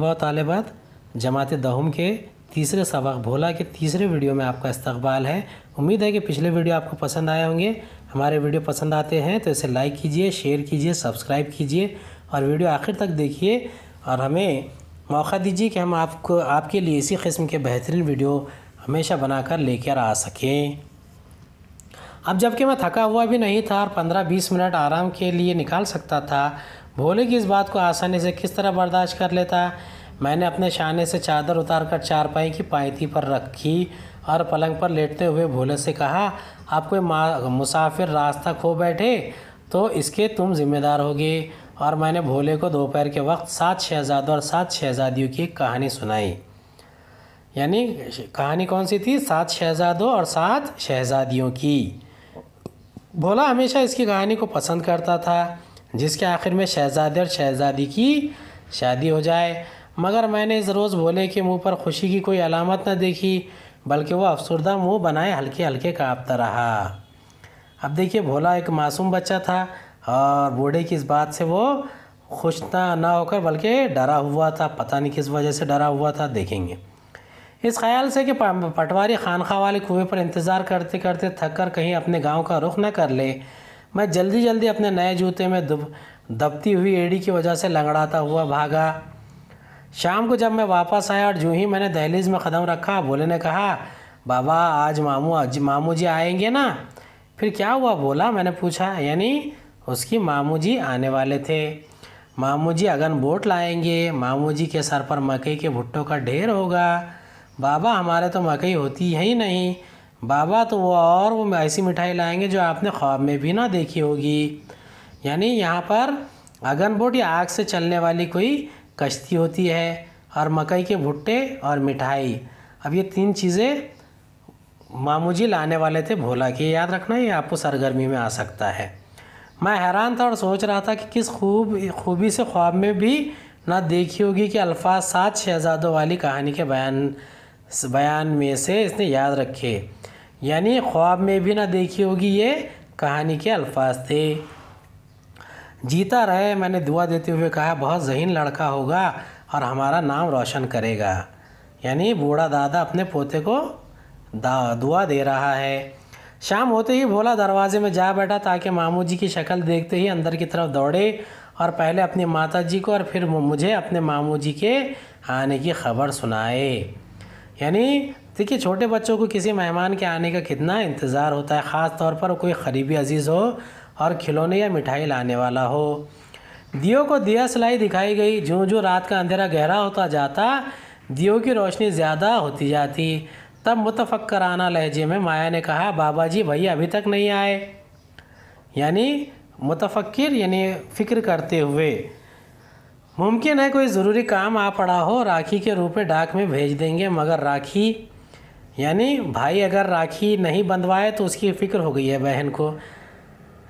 व तालबात जमात दहम के तीसरे सबक भोला के तीसरे वीडियो में आपका इस्तबाल है उम्मीद है कि पिछले वीडियो आपको पसंद आए होंगे हमारे वीडियो पसंद आते हैं तो इसे लाइक कीजिए शेयर कीजिए सब्सक्राइब कीजिए और वीडियो आखिर तक देखिए और हमें मौका दीजिए कि हम आपको आपके लिए इसी किस्म के बेहतरीन वीडियो हमेशा बनाकर लेकर आ सकें अब जबकि मैं थका हुआ भी नहीं था और पंद्रह बीस मिनट आराम के लिए निकाल सकता था भोले की इस बात को आसानी से किस तरह बर्दाश्त कर लेता मैंने अपने शाने से चादर उतार कर चारपाई की पायती पर रखी और पलंग पर लेटते हुए भोले से कहा आप कोई मुसाफिर रास्ता खो बैठे तो इसके तुम जिम्मेदार होगे और मैंने भोले को दोपहर के वक्त सात शहजादों और सात शहजादियों की कहानी सुनाई यानी कहानी कौन सी थी सात शहजादों और सात शहजादियों की भोला हमेशा इसकी कहानी को पसंद करता था जिसके आखिर में शहजादे और शहजादी की शादी हो जाए मगर मैंने इस रोज़ भोले के मुंह पर खुशी की कोई अलामत न देखी बल्कि वह अफसरदा मुंह बनाए हल्के हल्के काँपता रहा अब देखिए भोला एक मासूम बच्चा था और बूढ़े की इस बात से वो खुश ना ना होकर बल्कि डरा हुआ था पता नहीं किस वजह से डरा हुआ था देखेंगे इस ख्याल से कि पटवारी खानखा वाले कुएं पर इंतज़ार करते करते थक कर कहीं अपने गांव का रुख न कर ले मैं जल्दी जल्दी अपने नए जूते में दब दबती हुई एड़ी की वजह से लंगड़ाता हुआ भागा शाम को जब मैं वापस आया और जूँ ही मैंने दहलीज में ख़दम रखा भोले ने कहा बाबा आज मामू मामू जी आएंगे ना फिर क्या हुआ बोला मैंने पूछा यानी उसकी मामू जी आने वाले थे मामू जी अगन बोट लाएंगे मामू जी के सर पर मकई के भुट्टों का ढेर होगा बाबा हमारे तो मकई होती है ही नहीं बाबा तो वो और वो ऐसी मिठाई लाएंगे जो आपने ख्वाब में भी ना देखी होगी यानी यहाँ पर अगन बोट या आग से चलने वाली कोई कश्ती होती है और मकई के भुट्टे और मिठाई अब ये तीन चीज़ें मामू जी लाने वाले थे भोला के याद रखना ये आपको सरगर्मी में आ सकता है मैं हैरान था और सोच रहा था कि किस खूब खूबी से ख्वाब में भी ना देखी होगी कि अल्फाज सात शहजादों वाली कहानी के बयान बयान में से इसने याद रखे यानी ख्वाब में भी ना देखी होगी ये कहानी के अल्फाज थे जीता रहे मैंने दुआ देते हुए कहा बहुत जहीन लड़का होगा और हमारा नाम रोशन करेगा यानी बूढ़ा दादा अपने पोते को दुआ दे रहा है शाम होते ही भोला दरवाजे में जा बैठा ताकि मामू जी की शक्ल देखते ही अंदर की तरफ दौड़े और पहले अपनी माता जी को और फिर मुझे अपने मामू जी के आने की खबर सुनाए यानी देखिए छोटे बच्चों को किसी मेहमान के आने का कितना इंतज़ार होता है ख़ास तौर पर कोई करीबी अजीज़ हो और खिलौने या मिठाई लाने वाला हो दियो को दिया सिलाई दिखाई गई जो जो रात का अंधेरा गहरा होता जाता दियो की रोशनी ज़्यादा होती जाती तब मुतफ़क्राना लहजे में माया ने कहा बाबा जी भैया अभी तक नहीं आए यानी मुतफ़क्र यानी फ़िक्र करते हुए मुमकिन है कोई ज़रूरी काम आ पड़ा हो राखी के रूप में डाक में भेज देंगे मगर राखी यानी भाई अगर राखी नहीं बंधवाए तो उसकी फ़िक्र हो गई है बहन को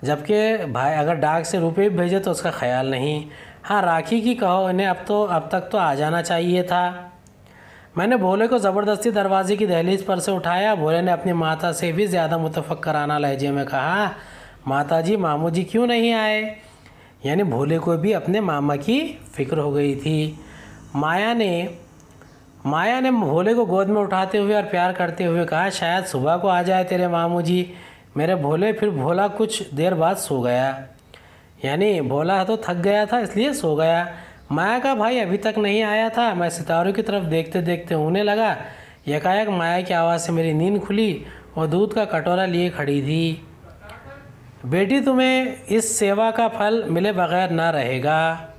जबकि भाई अगर डाक से रुपये भी भेजे तो उसका ख्याल नहीं हाँ राखी की कहो इन्हें अब तो अब तक तो आ जाना चाहिए था मैंने भोले को ज़बरदस्ती दरवाजे की दहलीज पर से उठाया भोले ने अपनी माता से भी ज़्यादा मुतफ़ कराना लहजे में कहा माता जी मामू जी क्यों नहीं आए यानी भोले को भी अपने मामा की फिक्र हो गई थी माया ने माया ने भोले को गोद में उठाते हुए और प्यार करते हुए कहा शायद सुबह को आ जाए तेरे मामू जी मेरे भोले फिर भोला कुछ देर बाद सो गया यानी भोला तो थक गया था इसलिए सो गया माया का भाई अभी तक नहीं आया था मैं सितारों की तरफ देखते देखते होने लगा यकायक माया की आवाज़ से मेरी नींद खुली और दूध का कटोरा लिए खड़ी थी बेटी तुम्हें इस सेवा का फल मिले बगैर ना रहेगा